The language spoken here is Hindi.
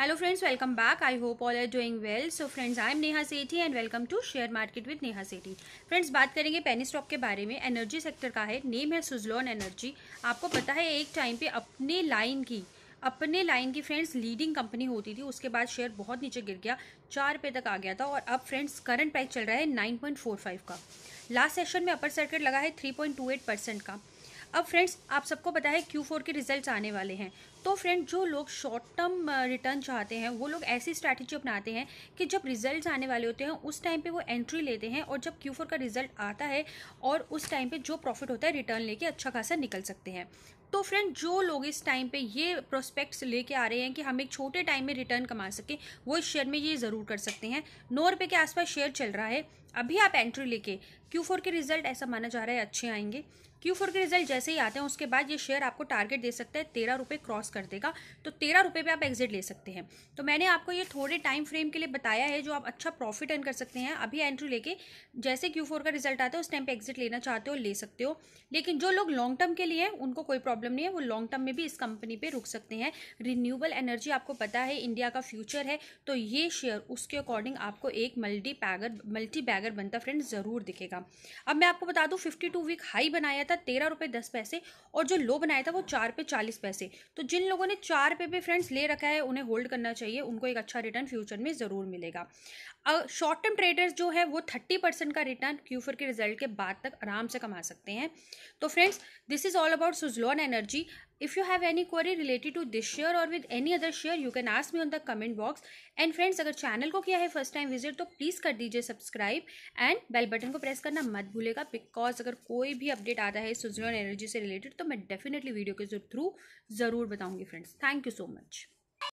hello friends welcome back I hope all are doing well so friends I am Neha Sethi and welcome to share market with Neha Sethi friends बात करेंगे पेनी स्टॉक के बारे में एनर्जी सेक्टर का है नेम है सुजलॉन एनर्जी आपको पता है एक टाइम पे अपने लाइन की अपने लाइन की फ्रेंड्स लीडिंग कंपनी होती थी उसके बाद शेयर बहुत नीचे गिर गया चार रुपये तक आ गया था और अब फ्रेंड्स करंट प्राइस चल रहा है नाइन पॉइंट फोर फाइव का लास्ट सेशन में अपर सर्किट लगा है three point two eight percent का अब फ्रेंड्स आप सबको पता है क्यू फोर के रिजल्ट आने वाले हैं तो फ्रेंड जो लोग शॉर्ट टर्म रिटर्न चाहते हैं वो लोग ऐसी स्ट्रैटेजी अपनाते हैं कि जब रिजल्ट्स आने वाले होते हैं उस टाइम पे वो एंट्री लेते हैं और जब क्यू फोर का रिजल्ट आता है और उस टाइम पे जो प्रॉफिट होता है रिटर्न लेके अच्छा खासा निकल सकते हैं तो फ्रेंड जो लोग इस टाइम पे ये प्रोस्पेक्ट्स लेके आ रहे हैं कि हम एक छोटे टाइम में रिटर्न कमा सकें वो इस शेयर में ये ज़रूर कर सकते हैं नौ रुपये के आसपास शेयर चल रहा है अभी आप एंट्री लेके क्यू फोर के रिजल्ट ऐसा माना जा रहा है अच्छे आएंगे क्यू फोर के रिजल्ट जैसे ही आते हैं उसके बाद ये शेयर आपको टारगेट दे सकता है तेरह रुपये क्रॉस कर देगा तो तेरह रुपये पर आप एग्जिट ले सकते हैं तो मैंने आपको ये थोड़े टाइम फ्रेम के लिए बताया है जो आप अच्छा प्रॉफिट अर्न कर सकते हैं अभी एंट्री लेके जैसे क्यू फोर का रिजल्ट आता है उस टाइम पर एग्जिट लेना चाहते हो ले सकते हो लेकिन जो लोग लॉन्ग टर्म के लिए उनको कोई प्रॉब्लम प्रॉब्लम नहीं है वो लॉन्ग टर्म में भी इस कंपनी पे रुक सकते हैं रिन्यूएबल एनर्जी आपको पता है इंडिया का फ्यूचर है तो ये शेयर उसके अकॉर्डिंग आपको एक मल्टी पैगर मल्टी बैगर बनता फ्रेंड ज़रूर दिखेगा अब मैं आपको बता दूँ फिफ्टी टू वीक हाई बनाया था तेरह रुपये दस पैसे और जो लो बनाया था वो चार पे चालीस पैसे तो जिन लोगों ने चार पे पे फ्रेंड्स ले रखा है उन्हें होल्ड करना चाहिए उनको एक अच्छा रिटर्न फ्यूचर में ज़रूर मिलेगा शॉर्ट टर्म ट्रेडर्स जो है वो थर्टी परसेंट का रिटर्न क्यूफर के रिजल्ट के बाद तक आराम से कमा सकते हैं तो friends this is all about Suzlon energy if you have any query related to this share or with any other share you can ask me on the comment box and friends अगर चैनल को किया है फर्स्ट टाइम विजिट तो प्लीज़ कर दीजिए सब्सक्राइब एंड बेल बटन को प्रेस करना मत भूलेगा बिकॉज अगर कोई भी अपडेट आता है सुजन एनर्जी से रिलेटेड तो मैं डेफिनेटली वीडियो के थ्रू ज़रूर बताऊंगी friends thank you so much